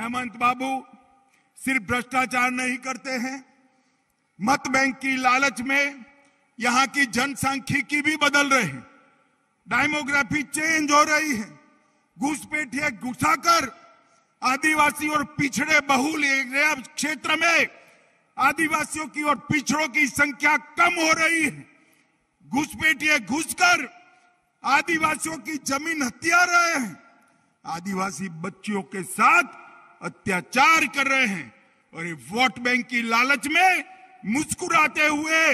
हेमंत बाबू सिर्फ भ्रष्टाचार नहीं करते हैं मत बैंक की लालच में यहां की की भी बदल रही डायमोग्राफी चेंज हो रही है घुसा घुसाकर आदिवासी और पिछड़े बहुल एरिया क्षेत्र में आदिवासियों की और पिछड़ों की संख्या कम हो रही है घुस घुसकर आदिवासियों की जमीन हत्या रहे हैं आदिवासी बच्चियों के साथ अत्याचार कर रहे हैं और ये वोट बैंक की लालच में मुस्कुराते हुए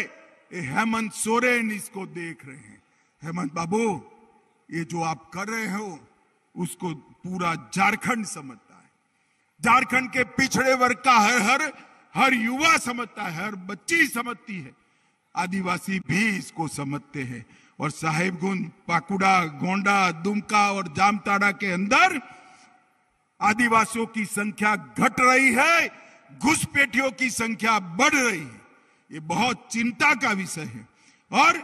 हेमंत सोरेन इसको देख रहे हैं हेमंत बाबू ये जो आप कर रहे हो उसको पूरा झारखंड समझता है झारखंड के पिछड़े वर्ग का हर हर हर युवा समझता है हर बच्ची समझती है आदिवासी भी इसको समझते हैं और साहेबगुंज पाकुड़ा गोंडा दुमका और जामताड़ा के अंदर आदिवासियों की संख्या घट रही है घुसपेटियों की संख्या बढ़ रही है ये बहुत चिंता का विषय है और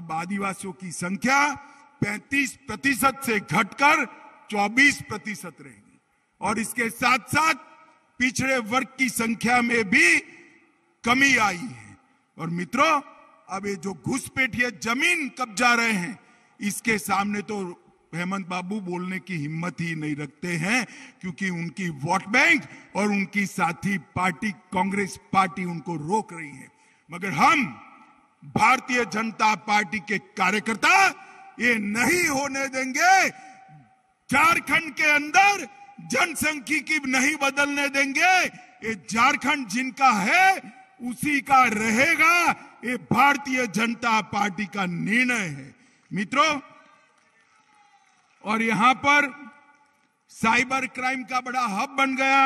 अब आदिवासियों की संख्या 35 प्रतिशत से घटकर 24 प्रतिशत रहेगी और इसके साथ साथ पिछड़े वर्ग की संख्या में भी कमी आई है और मित्रों अब ये जो घुसपेटिया जमीन कब्जा रहे हैं इसके सामने तो हेमंत बाबू बोलने की हिम्मत ही नहीं रखते हैं क्योंकि उनकी वोट बैंक और उनकी साथी पार्टी कांग्रेस पार्टी उनको रोक रही है मगर हम भारतीय जनता पार्टी के कार्यकर्ता ये नहीं होने देंगे झारखंड के अंदर जनसंख्या की नहीं बदलने देंगे ये झारखंड जिनका है उसी का रहेगा ये भारतीय जनता पार्टी का निर्णय है मित्रों और यहां पर साइबर क्राइम का बड़ा हब बन गया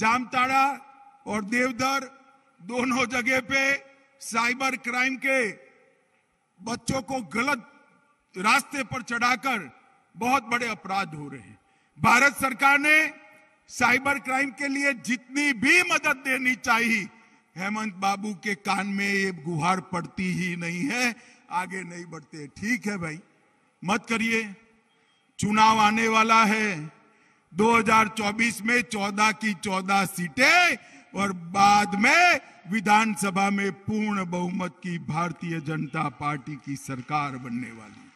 जामताड़ा और देवधर दोनों जगह पे साइबर क्राइम के बच्चों को गलत रास्ते पर चढ़ाकर बहुत बड़े अपराध हो रहे हैं भारत सरकार ने साइबर क्राइम के लिए जितनी भी मदद देनी चाहिए हेमंत बाबू के कान में ये गुहार पड़ती ही नहीं है आगे नहीं बढ़ते ठीक है भाई मत करिए चुनाव आने वाला है 2024 में 14 की 14 सीटें और बाद में विधानसभा में पूर्ण बहुमत की भारतीय जनता पार्टी की सरकार बनने वाली